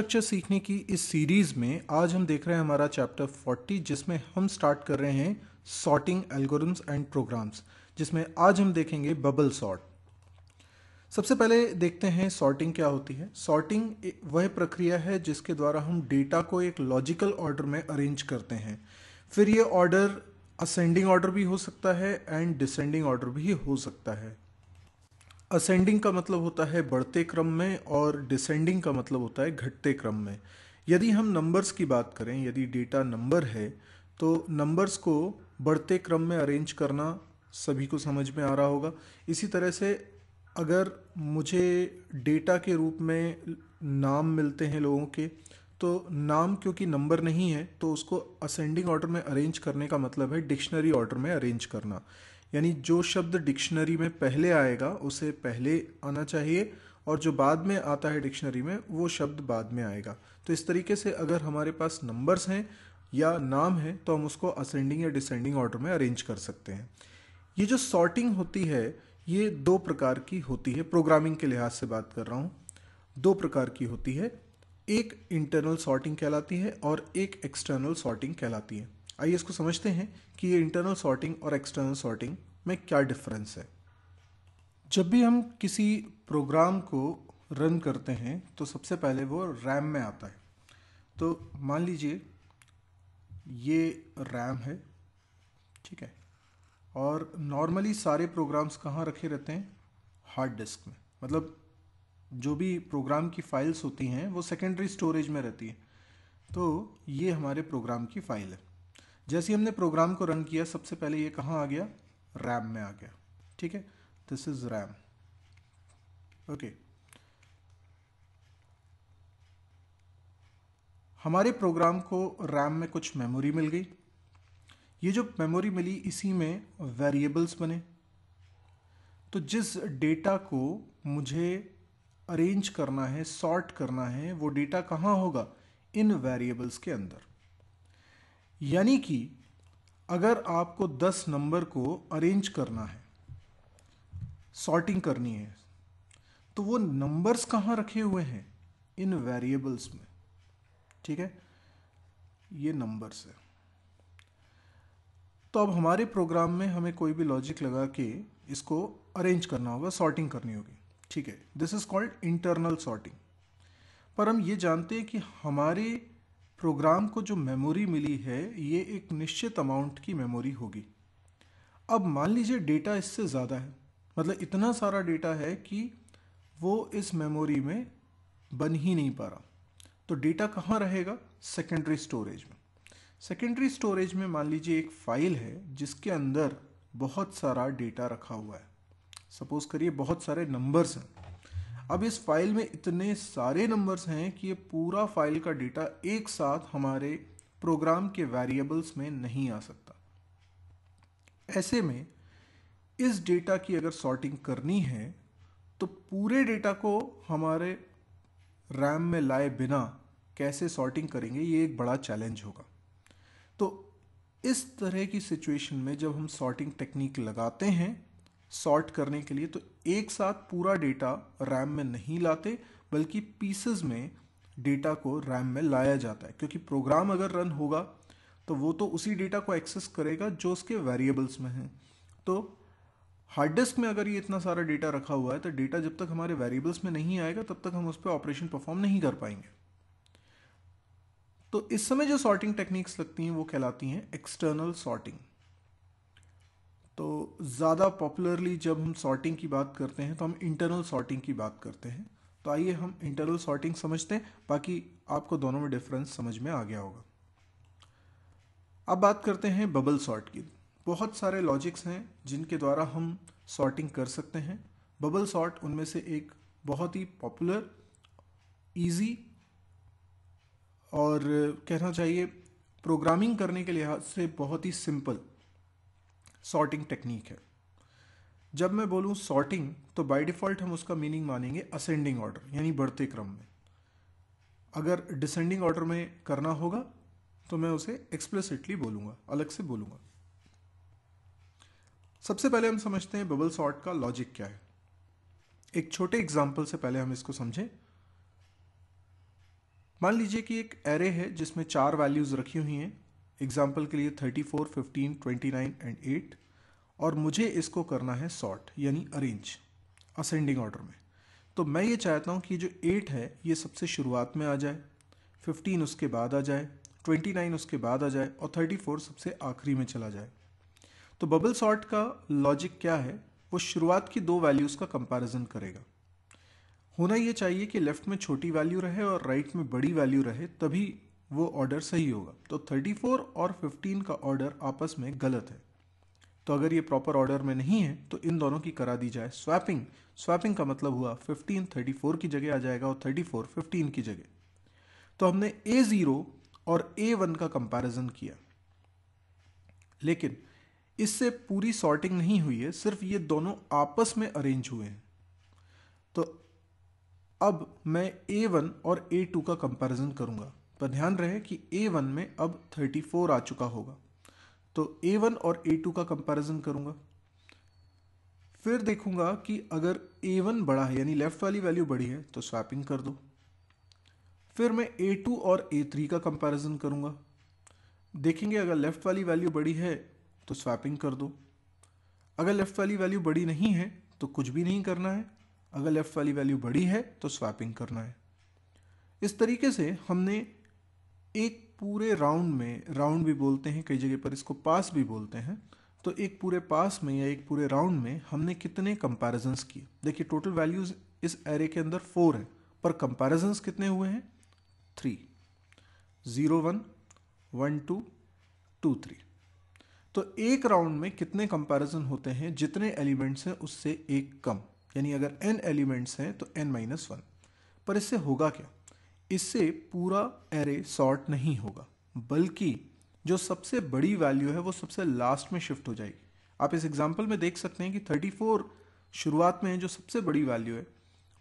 structure सीखने की इस सीरीज में आज हम देख रहे हैं हमारा चैप्टर 40 जिसमें हम स्टार्ट कर रहे हैं सॉर्टिंग एल्गोरिथम्स एंड प्रोग्राम्स जिसमें आज हम देखेंगे बबल सॉर्ट सबसे पहले देखते हैं सॉर्टिंग क्या होती है सॉर्टिंग वह प्रक्रिया है जिसके द्वारा हम डेटा को एक लॉजिकल ऑर्डर में अरेंज करते हैं फिर ये ऑर्डर असेंडिंग ऑर्डर भी हो सकता है एंड डिसेंडिंग ऑर्डर भी हो सकता है असेंडिंग का मतलब होता है बढ़ते क्रम में और डिसेंडिंग का मतलब होता है घटते क्रम में यदि हम नंबर्स की बात करें यदि डेटा नंबर है तो नंबर्स को बढ़ते क्रम में अरेंज करना सभी को समझ में आ रहा होगा इसी तरह से अगर मुझे डेटा के रूप में नाम मिलते हैं लोगों के तो नाम क्योंकि नंबर नहीं है तो उसको असेंडिंग ऑर्डर में अरेंज करने का मतलब है डिक्शनरी ऑर्डर में अरेंज करना यानी जो शब्द डिक्शनरी में पहले आएगा उसे पहले आना चाहिए और जो बाद में आता है डिक्शनरी में वो शब्द बाद में आएगा तो इस तरीके से अगर हमारे पास नंबर्स हैं या नाम है तो हम उसको असेंडिंग या डिसेंडिंग ऑर्डर में अरेंज कर सकते हैं ये जो सॉर्टिंग होती है ये दो प्रकार की होती है प्रोग्रामिंग के लिहाज से बात कर रहा हूँ दो प्रकार की होती है एक इंटरनल सॉर्टिंग कहलाती है और एक एक्सटर्नल सॉर्टिंग कहलाती है आइए इसको समझते हैं कि ये इंटरनल सॉर्टिंग और एक्सटर्नल सॉर्टिंग में क्या डिफरेंस है जब भी हम किसी प्रोग्राम को रन करते हैं तो सबसे पहले वो रैम में आता है तो मान लीजिए ये रैम है ठीक है और नॉर्मली सारे प्रोग्राम्स कहाँ रखे रहते हैं हार्ड डिस्क में मतलब जो भी प्रोग्राम की फाइल्स होती हैं वो सेकेंडरी स्टोरेज में रहती है तो ये हमारे प्रोग्राम की फाइल है जैसे हमने प्रोग्राम को रन किया सबसे पहले ये कहाँ आ गया रैम में आ गया ठीक है दिस इज रैम ओके हमारे प्रोग्राम को रैम में कुछ मेमोरी मिल गई ये जो मेमोरी मिली इसी में वेरिएबल्स बने तो जिस डेटा को मुझे अरेंज करना है सॉर्ट करना है वो डेटा कहाँ होगा इन वेरिएबल्स के अंदर यानी कि अगर आपको 10 नंबर को अरेंज करना है सॉर्टिंग करनी है तो वो नंबर्स कहाँ रखे हुए हैं इन वेरिएबल्स में ठीक है ये नंबर्स है तो अब हमारे प्रोग्राम में हमें कोई भी लॉजिक लगा के इसको अरेंज करना होगा सॉर्टिंग करनी होगी ठीक है this is called internal sorting पर हम ये जानते हैं कि हमारे प्रोग्राम को जो मेमोरी मिली है ये एक निश्चित अमाउंट की मेमोरी होगी अब मान लीजिए डेटा इससे ज़्यादा है मतलब इतना सारा डेटा है कि वो इस मेमोरी में बन ही नहीं पा रहा तो डेटा कहाँ रहेगा सेकेंडरी स्टोरेज में सेकेंडरी स्टोरेज में मान लीजिए एक फाइल है जिसके अंदर बहुत सारा डेटा रखा हुआ है सपोज करिए बहुत सारे नंबर्स हैं अब इस फाइल में इतने सारे नंबर्स हैं कि ये पूरा फाइल का डेटा एक साथ हमारे प्रोग्राम के वेरिएबल्स में नहीं आ सकता ऐसे में इस डेटा की अगर सॉर्टिंग करनी है तो पूरे डेटा को हमारे रैम में लाए बिना कैसे सॉर्टिंग करेंगे ये एक बड़ा चैलेंज होगा तो इस तरह की सिचुएशन में जब हम सॉर्टिंग टेक्निक लगाते हैं सॉर्ट करने के लिए तो एक साथ पूरा डेटा रैम में नहीं लाते बल्कि पीसेज में डेटा को रैम में लाया जाता है क्योंकि प्रोग्राम अगर रन होगा तो वो तो उसी डेटा को एक्सेस करेगा जो उसके वेरिएबल्स में हैं तो हार्ड डिस्क में अगर ये इतना सारा डेटा रखा हुआ है तो डेटा जब तक हमारे वेरिएबल्स में नहीं आएगा तब तक हम उस पर ऑपरेशन परफॉर्म नहीं कर पाएंगे तो इस समय जो सॉर्टिंग टेक्निक्स लगती हैं वो कहलाती हैं एक्सटर्नल सॉर्टिंग तो ज़्यादा पॉपुलरली जब हम सॉर्टिंग की बात करते हैं तो हम इंटरनल सॉर्टिंग की बात करते हैं तो आइए हम इंटरनल सॉर्टिंग समझते हैं बाकी आपको दोनों में डिफरेंस समझ में आ गया होगा अब बात करते हैं बबल सॉर्ट की बहुत सारे लॉजिक्स हैं जिनके द्वारा हम सॉर्टिंग कर सकते हैं बबल सॉर्ट उनमें से एक बहुत ही पॉपुलर इजी और कहना चाहिए प्रोग्रामिंग करने के लिहाज से बहुत ही सिंपल सॉर्टिंग टेक्निक है जब मैं बोलूँ सॉर्टिंग तो बाय डिफ़ॉल्ट हम उसका मीनिंग मानेंगे असेंडिंग ऑर्डर यानी बढ़ते क्रम में अगर डिसेंडिंग ऑर्डर में करना होगा तो मैं उसे एक्सप्लिसिटली बोलूंगा अलग से बोलूंगा सबसे पहले हम समझते हैं बबल सॉर्ट का लॉजिक क्या है एक छोटे एग्जाम्पल से पहले हम इसको समझें मान लीजिए कि एक एरे है जिसमें चार वैल्यूज़ रखी हुई हैं एग्जाम्पल के लिए thirty four fifteen twenty nine and eight और मुझे इसको करना है सॉर्ट यानी अरेंज असेंडिंग ऑर्डर में तो मैं ये चाहता हूँ कि जो एट है ये सबसे शुरुआत में आ जाए फिफ्टीन उसके बाद आ जाए ट्वेंटी नाइन उसके बाद आ जाए और थर्टी फोर सबसे आखिरी में चला जाए तो बबल सॉर्ट का लॉजिक क्या है वो शुरुआत की दो वैल्यूज़ का कंपैरिजन करेगा होना ये चाहिए कि लेफ़्ट में छोटी वैल्यू रहे और राइट में बड़ी वैल्यू रहे तभी वो ऑर्डर सही होगा तो 34 और 15 का ऑर्डर आपस में गलत है तो अगर ये प्रॉपर ऑर्डर में नहीं है तो इन दोनों की करा दी जाए स्वैपिंग स्वैपिंग का मतलब हुआ 15 34 की जगह आ जाएगा और 34 15 की जगह तो हमने ए ज़ीरो और ए वन का कंपैरिजन किया लेकिन इससे पूरी सॉर्टिंग नहीं हुई है सिर्फ ये दोनों आपस में अरेंज हुए हैं तो अब मैं ए वन और ए टू का कंपैरिजन करूँगा पर ध्यान रहे कि ए वन में अब थर्टी फोर आ चुका होगा तो ए वन और ए टू का कंपैरिजन करूँगा फिर देखूंगा कि अगर ए वन बड़ा है यानी लेफ्ट वाली वैल्यू बड़ी है तो स्वैपिंग कर दो फिर मैं ए टू और ए थ्री का कंपैरिजन करूँगा देखेंगे अगर लेफ़्ट वाली वैल्यू बड़ी है तो स्वैपिंग कर दो अगर लेफ़्ट वाली वैल्यू बड़ी नहीं है तो कुछ भी नहीं करना है अगर लेफ़्ट वाली वैल्यू बड़ी है तो स्वैपिंग करना है इस तरीके से हमने एक पूरे राउंड में राउंड भी बोलते हैं कई जगह पर इसको पास भी बोलते हैं तो एक पूरे पास में या एक पूरे राउंड में हमने कितने कंपैरिजंस किए देखिए टोटल वैल्यूज़ इस एरे के अंदर फोर है पर कंपैरिजंस कितने हुए हैं three zero one one two two three तो एक राउंड में कितने कंपैरिजन होते हैं जितने एलिमेंट्स हैं उससे एक कम यानी अगर एन एलिमेंट्स हैं तो एन माइनस वन पर इससे होगा क्या इससे पूरा एरे सॉर्ट नहीं होगा बल्कि जो सबसे बड़ी वैल्यू है वो सबसे लास्ट में शिफ्ट हो जाएगी आप इस एग्जाम्पल में देख सकते हैं कि 34 शुरुआत में है जो सबसे बड़ी वैल्यू है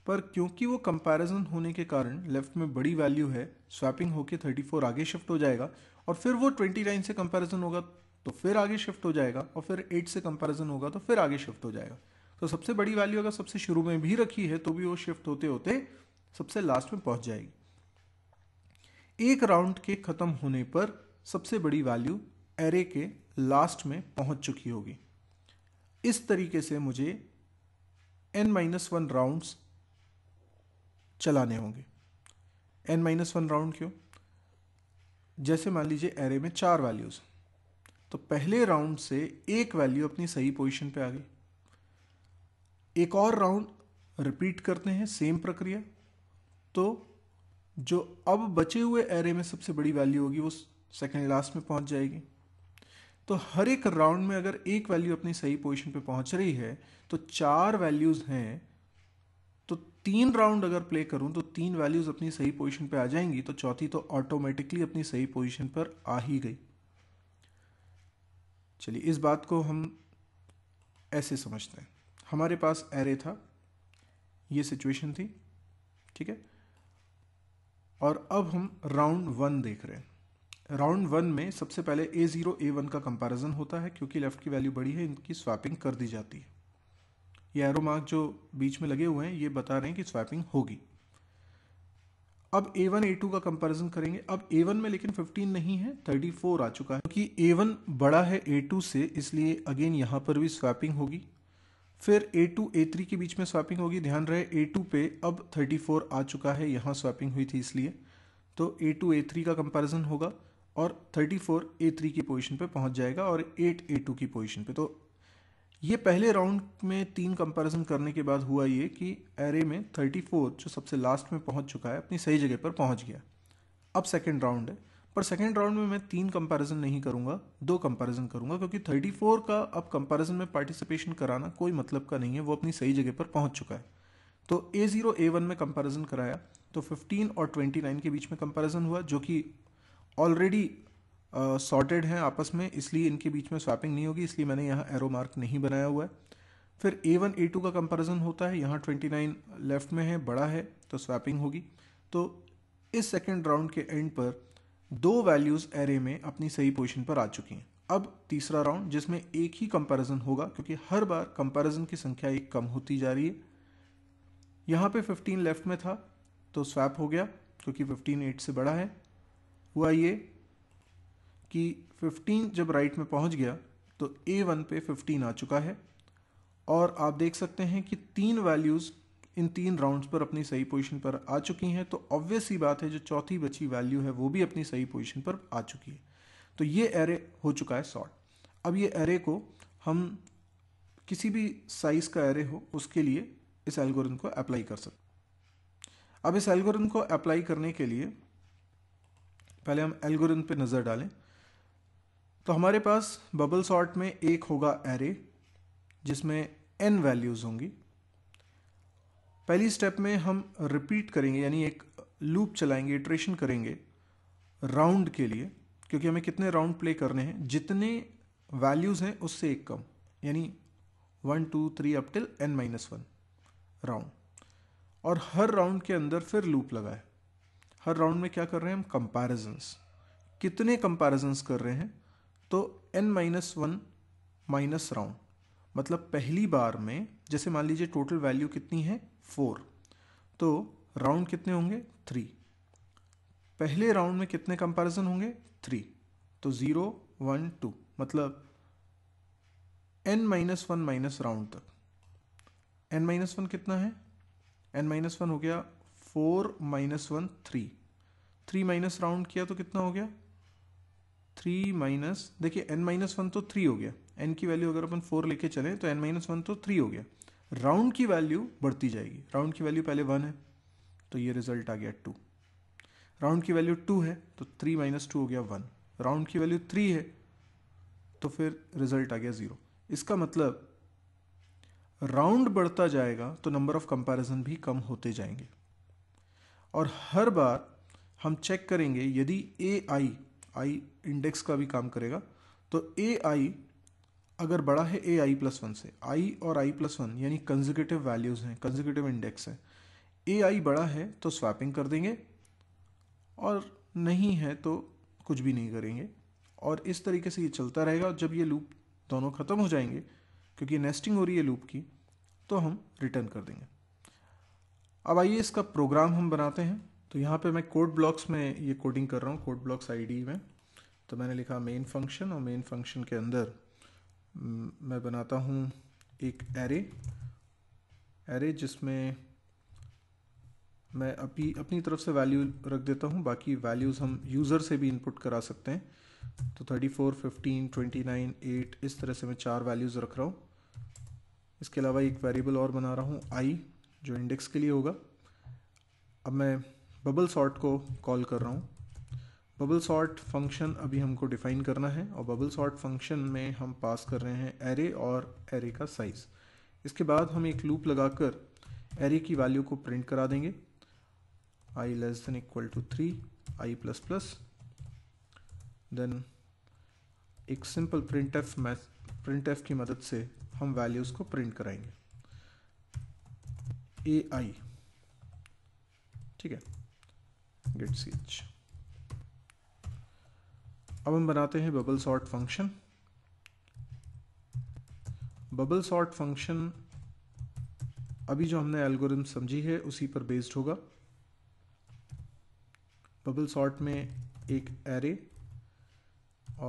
पर क्योंकि वो कंपैरिजन होने के कारण लेफ्ट में बड़ी वैल्यू है स्वैपिंग होके 34 आगे शिफ्ट हो जाएगा और फिर वो 29 से कंपैरिजन होगा तो फिर आगे शिफ्ट हो जाएगा और फिर 8 से कंपैरिजन होगा तो फिर आगे शिफ्ट हो जाएगा तो सबसे बड़ी वैल्यू अगर सबसे शुरू में भी रखी है तो भी वो शिफ्ट होते होते सबसे लास्ट में पहुंच जाएगी एक राउंड के ख़त्म होने पर सबसे बड़ी वैल्यू एरे के लास्ट में पहुंच चुकी होगी इस तरीके से मुझे एन माइनस वन राउंड्स चलाने होंगे एन माइनस वन राउंड क्यों जैसे मान लीजिए एरे में चार वैल्यूज़ तो पहले राउंड से एक वैल्यू अपनी सही पोजीशन पे आ गई एक और राउंड रिपीट करते हैं सेम प्रक्रिया तो जो अब बचे हुए एरे में सबसे बड़ी वैल्यू होगी वो सेकेंड लास्ट में पहुंच जाएगी तो हर एक राउंड में अगर एक वैल्यू अपनी सही पोजिशन पर पहुंच रही है तो चार वैल्यूज़ हैं तो तीन राउंड अगर प्ले करूं तो तीन वैल्यूज़ अपनी सही पोजिशन पर आ जाएंगी तो चौथी तो ऑटोमेटिकली अपनी सही पोजिशन पर आ ही गई चलिए इस बात को हम ऐसे समझते हैं हमारे पास एरे था ये सिचुएशन थी ठीक है और अब हम राउंड वन देख रहे हैं राउंड वन में सबसे पहले ए ज़ीरो ए वन का कंपैरिजन होता है क्योंकि लेफ़्ट की वैल्यू बड़ी है इनकी स्वैपिंग कर दी जाती है ये एरो मार्क जो बीच में लगे हुए हैं ये बता रहे हैं कि स्वैपिंग होगी अब ए वन ए टू का कंपैरिजन करेंगे अब ए वन में लेकिन फिफ्टीन नहीं है थर्टी फोर आ चुका है क्योंकि ए वन बड़ा है ए टू से इसलिए अगेन यहाँ पर भी स्वैपिंग होगी फिर ए टू ए थ्री के बीच में स्वैपिंग होगी ध्यान रहे ए टू पे अब थर्टी फोर आ चुका है यहाँ स्वैपिंग हुई थी इसलिए तो ए टू ए थ्री का कंपैरिजन होगा और थर्टी फोर ए थ्री की पोजीशन पे पहुँच जाएगा और एट ए टू की पोजीशन पे तो ये पहले राउंड में तीन कंपैरिजन करने के बाद हुआ ये कि एरे में 34 जो सबसे लास्ट में पहुँच चुका है अपनी सही जगह पर पहुँच गया अब सेकेंड राउंड है पर सेकेंड राउंड में मैं तीन कंपैरिजन नहीं करूंगा दो कंपैरिजन करूंगा क्योंकि 34 का अब कंपैरिजन में पार्टिसिपेशन कराना कोई मतलब का नहीं है वो अपनी सही जगह पर पहुंच चुका है तो ए ज़ीरो ए वन में कंपैरिजन कराया तो 15 और 29 के बीच में कंपैरिजन हुआ जो कि ऑलरेडी सॉर्टेड हैं आपस में इसलिए इनके बीच में स्वैपिंग नहीं होगी इसलिए मैंने यहाँ एरो मार्क नहीं बनाया हुआ है फिर ए वन ए टू का कंपैरिजन होता है यहाँ ट्वेंटी नाइन लेफ्ट में है बड़ा है तो स्वैपिंग होगी तो इस सेकेंड राउंड के एंड पर दो वैल्यूज़ एरे में अपनी सही पोजिशन पर आ चुकी हैं अब तीसरा राउंड जिसमें एक ही कंपैरिजन होगा क्योंकि हर बार कंपैरिजन की संख्या एक कम होती जा रही है यहाँ पे 15 लेफ्ट में था तो स्वैप हो गया क्योंकि 15 एट से बड़ा है हुआ ये कि 15 जब राइट में पहुँच गया तो ए वन पे 15 आ चुका है और आप देख सकते हैं कि तीन वैल्यूज़ इन तीन राउंड्स पर अपनी सही पोजीशन पर आ चुकी हैं तो ऑब्वियस ही बात है जो चौथी बची वैल्यू है वो भी अपनी सही पोजीशन पर आ चुकी है तो ये एरे हो चुका है सॉर्ट अब ये एरे को हम किसी भी साइज़ का एरे हो उसके लिए इस एल्गोरिथम को अप्लाई कर सकते अब इस एल्गोरिथम को अप्लाई करने के लिए पहले हम एल्गोरिथम पे नज़र डालें तो हमारे पास बबल सॉर्ट में एक होगा एरे जिसमें एन वैल्यूज़ होंगी पहली स्टेप में हम रिपीट करेंगे यानी एक लूप चलाएंगे इट्रेशन करेंगे राउंड के लिए क्योंकि हमें कितने राउंड प्ले करने हैं जितने वैल्यूज़ हैं उससे एक कम यानी one two three up till N minus one round और हर राउंड के अंदर फिर लूप लगाए हर राउंड में क्या कर रहे हैं हम कंपेरिजन्स कितने कंपेरिजन्स कर रहे हैं तो N minus one minus round मतलब पहली बार में जैसे मान लीजिए टोटल वैल्यू कितनी है फोर तो राउंड कितने होंगे थ्री पहले राउंड में कितने कंपैरिजन होंगे थ्री तो ज़ीरो वन टू मतलब N minus one minus round तक एन माइनस वन कितना है एन माइनस वन हो गया four minus one three three minus round किया तो कितना हो गया थ्री माइनस देखिए एन माइनस वन तो थ्री हो गया एन की वैल्यू अगर अपन फोर लेके चलें तो एन माइनस वन तो थ्री हो गया राउंड की वैल्यू बढ़ती जाएगी राउंड की वैल्यू पहले वन है तो ये रिजल्ट आ गया टू राउंड की वैल्यू टू है तो थ्री माइनस टू हो गया वन राउंड की वैल्यू थ्री है तो फिर रिजल्ट आ गया ज़ीरो इसका मतलब राउंड बढ़ता जाएगा तो नंबर ऑफ कंपैरिजन भी कम होते जाएंगे और हर बार हम चेक करेंगे यदि ए आई आई इंडेक्स का भी काम करेगा तो ए आई अगर बड़ा है ए आई प्लस वन से आई और आई प्लस वन यानी कंजिकेटिव वैल्यूज़ हैं कंजिकेटिव इंडेक्स है ए आई बड़ा है तो स्वैपिंग कर देंगे और नहीं है तो कुछ भी नहीं करेंगे और इस तरीके से ये चलता रहेगा और जब ये लूप दोनों ख़त्म हो जाएंगे क्योंकि नेस्टिंग हो रही है लूप की तो हम रिटर्न कर देंगे अब आइए इसका प्रोग्राम हम बनाते हैं तो यहाँ पे मैं कोड ब्लॉक्स में ये कोडिंग कर रहा हूँ कोड ब्लॉक्स आईडी में तो मैंने लिखा मेन फंक्शन और मेन फंक्शन के अंदर मैं बनाता हूँ एक एरे एरे जिसमें मैं अपनी अपनी तरफ से वैल्यू रख देता हूँ बाकी वैल्यूज़ हम यूज़र से भी इनपुट करा सकते हैं तो thirty four fifteen twenty nine eight इस तरह से मैं चार वैल्यूज़ रख रहा हूँ इसके अलावा एक वेरिएबल और बना रहा हूँ आई जो इंडेक्स के लिए होगा अब मैं बबल सॉर्ट को कॉल कर रहा हूँ बबल सॉर्ट फंक्शन अभी हमको डिफाइन करना है और बबल सॉर्ट फंक्शन में हम पास कर रहे हैं एरे और एरे का साइज़ इसके बाद हम एक लूप लगाकर एरे की वैल्यू को प्रिंट करा देंगे i less than equal to three i plus plus then एक simple print f print f की मदद से हम वैल्यूज़ को प्रिंट कराएंगे ए आई ठीक है गेट सी एच अब हम बनाते हैं bubble sort function bubble sort function अभी जो हमने एल्गोरिदम समझी है उसी पर बेस्ड होगा बबल सॉर्ट में एक एरे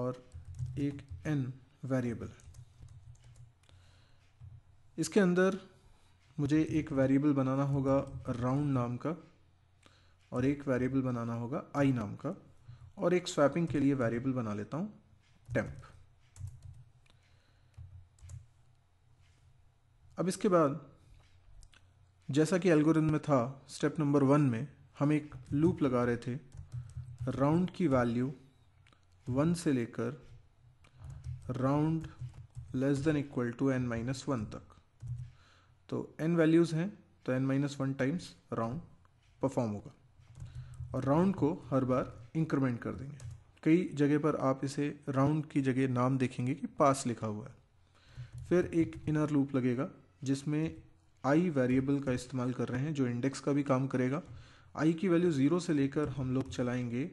और एक एन वेरिएबल इसके अंदर मुझे एक वेरिएबल बनाना होगा राउंड नाम का और एक वेरिएबल बनाना होगा आई नाम का और एक स्वैपिंग के लिए वेरिएबल बना लेता हूँ टेम्प अब इसके बाद जैसा कि एल्गोरिथम में था स्टेप नंबर वन में हम एक लूप लगा रहे थे राउंड की वैल्यू वन से लेकर round less than equal to n minus one तक तो एन वैल्यूज़ हैं तो N minus one times round perform होगा और राउंड को हर बार इंक्रीमेंट कर देंगे कई जगह पर आप इसे राउंड की जगह नाम देखेंगे कि पास लिखा हुआ है फिर एक इनर लूप लगेगा जिसमें आई वेरिएबल का इस्तेमाल कर रहे हैं जो इंडेक्स का भी काम करेगा आई की वैल्यू ज़ीरो से लेकर हम लोग चलाएंगे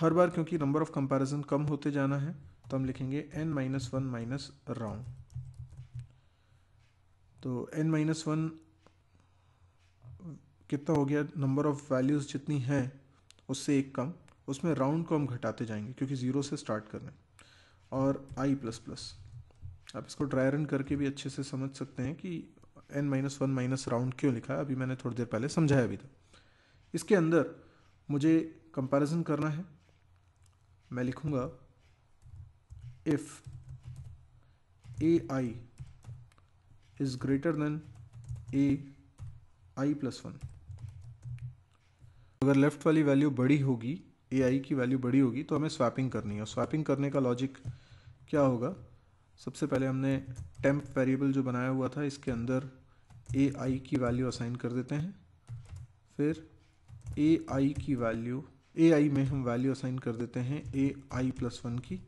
हर बार क्योंकि नंबर ऑफ कंपैरिजन कम होते जाना है तो हम लिखेंगे n minus one minus round तो एन माइनस वन कितना हो गया नंबर ऑफ वैल्यूज़ जितनी हैं उससे एक कम उसमें राउंड को हम घटाते जाएंगे क्योंकि ज़ीरो से स्टार्ट रहे हैं और आई प्लस प्लस आप इसको ड्राई रन करके भी अच्छे से समझ सकते हैं कि n minus one minus round क्यों लिखा है अभी मैंने थोड़ी देर पहले समझाया अभी था इसके अंदर मुझे कंपैरिजन करना है मैं लिखूँगा if a i is greater than a i plus one अगर लेफ़्ट वाली वैल्यू बड़ी होगी ए आई की वैल्यू बड़ी होगी तो हमें स्वैपिंग करनी है स्वैपिंग करने का लॉजिक क्या होगा सबसे पहले हमने टेम्प वेरिएबल जो बनाया हुआ था इसके अंदर ए आई की वैल्यू असाइन कर देते हैं फिर ए आई की वैल्यू ए आई में हम वैल्यू असाइन कर देते हैं ए आई प्लस वन की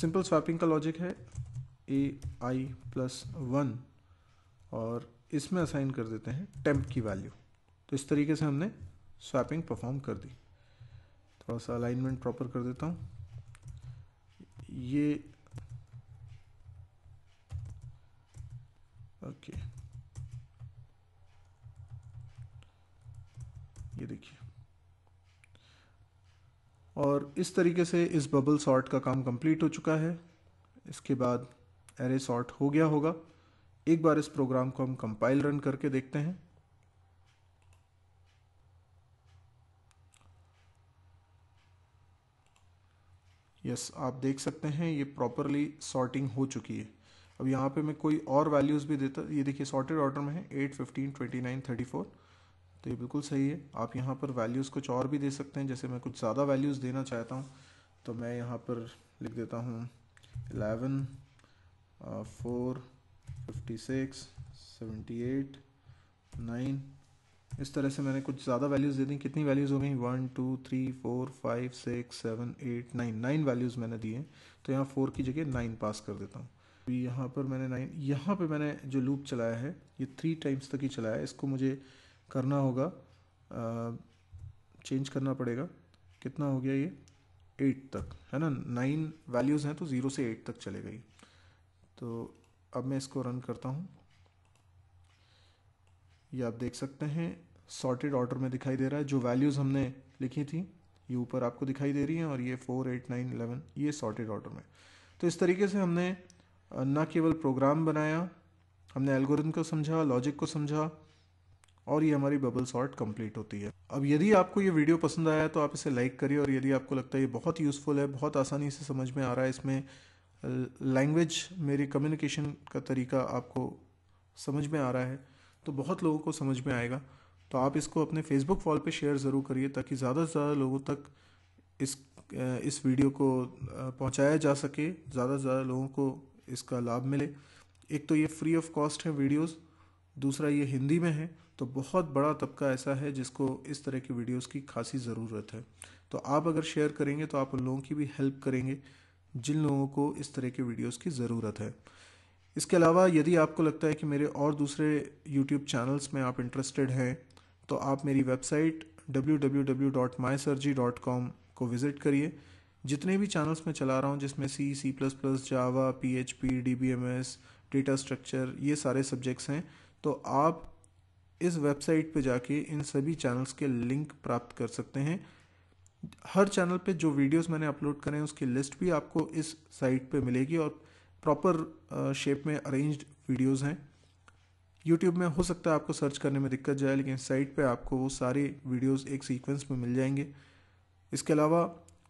सिंपल स्वैपिंग का लॉजिक है ए आई प्लस वन और इसमें असाइन कर देते हैं टेम्प की वैल्यू तो इस तरीके से हमने स्वैपिंग परफॉर्म कर दी थोड़ा सा अलाइनमेंट प्रॉपर कर देता हूँ ये ओके ये देखिए और इस तरीके से इस बबल सॉर्ट का काम कंप्लीट हो चुका है इसके बाद एरे सॉर्ट हो गया होगा एक बार इस प्रोग्राम को हम कंपाइल रन करके देखते हैं यस आप देख सकते हैं ये प्रॉपरली सॉर्टिंग हो चुकी है अब यहाँ पे मैं कोई और वैल्यूज़ भी देता ये देखिए सॉर्टेड ऑर्डर में है eight fifteen twenty nine thirty four तो ये बिल्कुल सही है आप यहाँ पर वैल्यूज़ कुछ और भी दे सकते हैं जैसे मैं कुछ ज़्यादा वैल्यूज़ देना चाहता हूँ तो मैं यहाँ पर लिख देता हूँ eleven four fifty six seventy eight nine इस तरह से मैंने कुछ ज़्यादा वैल्यूज़ दे दी कितनी वैल्यूज़ हो गई one two three four five six seven eight nine nine values मैंने दिए तो यहाँ फोर की जगह नाइन पास कर देता हूँ तो यहाँ पर मैंने नाइन यहाँ पर मैंने जो लूप चलाया है ये थ्री टाइम्स तक ही चलाया है इसको मुझे करना होगा चेंज करना पड़ेगा कितना हो गया ये एट तक है ना नाइन वैल्यूज़ हैं तो ज़ीरो से एट तक चले गई तो अब मैं इसको रन करता हूँ ये आप देख सकते हैं सॉर्टेड ऑर्डर में दिखाई दे रहा है जो वैल्यूज़ हमने लिखी थी ये ऊपर आपको दिखाई दे रही हैं और ये फोर एट नाइन इलेवन ये सॉर्टेड ऑर्डर में तो इस तरीके से हमने ना केवल प्रोग्राम बनाया हमने एल्गोरिथम को समझा लॉजिक को समझा और ये हमारी बबल सॉर्ट कंप्लीट होती है अब यदि आपको ये वीडियो पसंद आया तो आप इसे लाइक करिए और यदि आपको लगता है ये बहुत यूज़फुल है बहुत आसानी से समझ में आ रहा है इसमें लैंग्वेज मेरी कम्युनिकेशन का तरीका आपको समझ में आ रहा है तो बहुत लोगों को समझ में आएगा तो आप इसको अपने फेसबुक वॉल पे शेयर ज़रूर करिए ताकि ज़्यादा से ज़्यादा लोगों तक इस इस वीडियो को पहुंचाया जा सके ज़्यादा से ज़्यादा लोगों को इसका लाभ मिले एक तो ये फ्री ऑफ कॉस्ट है वीडियोस दूसरा ये हिंदी में है तो बहुत बड़ा तबका ऐसा है जिसको इस तरह की वीडियोस की खासी ज़रूरत है तो आप अगर शेयर करेंगे तो आप उन लोगों की भी हेल्प करेंगे जिन लोगों को इस तरह के वीडियोस की ज़रूरत है इसके अलावा यदि आपको लगता है कि मेरे और दूसरे यूट्यूब चैनल्स में आप इंटरेस्टेड हैं तो आप मेरी वेबसाइट डब्ल्यू को विज़िट करिए जितने भी चैनल्स में चला रहा हूँ जिसमें C C plus plus Java P H P D B M S data structure ये सारे सब्जेक्ट्स हैं तो आप इस वेबसाइट पे जाके इन सभी चैनल्स के लिंक प्राप्त कर सकते हैं हर चैनल पे जो वीडियोस मैंने अपलोड करें उसकी लिस्ट भी आपको इस साइट पे मिलेगी और प्रॉपर शेप uh, में अरेंज्ड वीडियोस हैं यूट्यूब में हो सकता है आपको सर्च करने में दिक्कत जाए लेकिन साइट पे आपको वो सारे वीडियोस एक सीक्वेंस में मिल जाएंगे इसके अलावा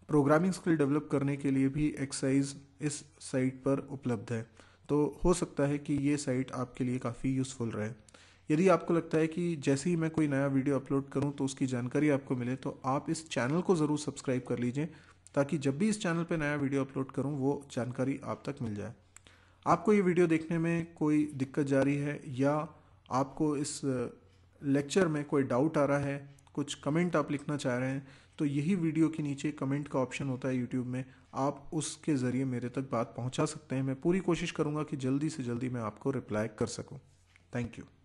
प्रोग्रामिंग स्किल डेवलप करने के लिए भी एक्सरसाइज इस साइट पर उपलब्ध है तो हो सकता है कि ये साइट आपके लिए काफ़ी यूज़फुल रहे यदि आपको लगता है कि जैसे ही मैं कोई नया वीडियो अपलोड करूं तो उसकी जानकारी आपको मिले तो आप इस चैनल को ज़रूर सब्सक्राइब कर लीजिए ताकि जब भी इस चैनल पर नया वीडियो अपलोड करूं वो जानकारी आप तक मिल जाए आपको ये वीडियो देखने में कोई दिक्कत जा रही है या आपको इस लेक्चर में कोई डाउट आ रहा है कुछ कमेंट आप लिखना चाह रहे हैं तो यही वीडियो के नीचे कमेंट का ऑप्शन होता है यूट्यूब में आप उसके ज़रिए मेरे तक बात पहुंचा सकते हैं मैं पूरी कोशिश करूंगा कि जल्दी से जल्दी मैं आपको रिप्लाई कर सकूं थैंक यू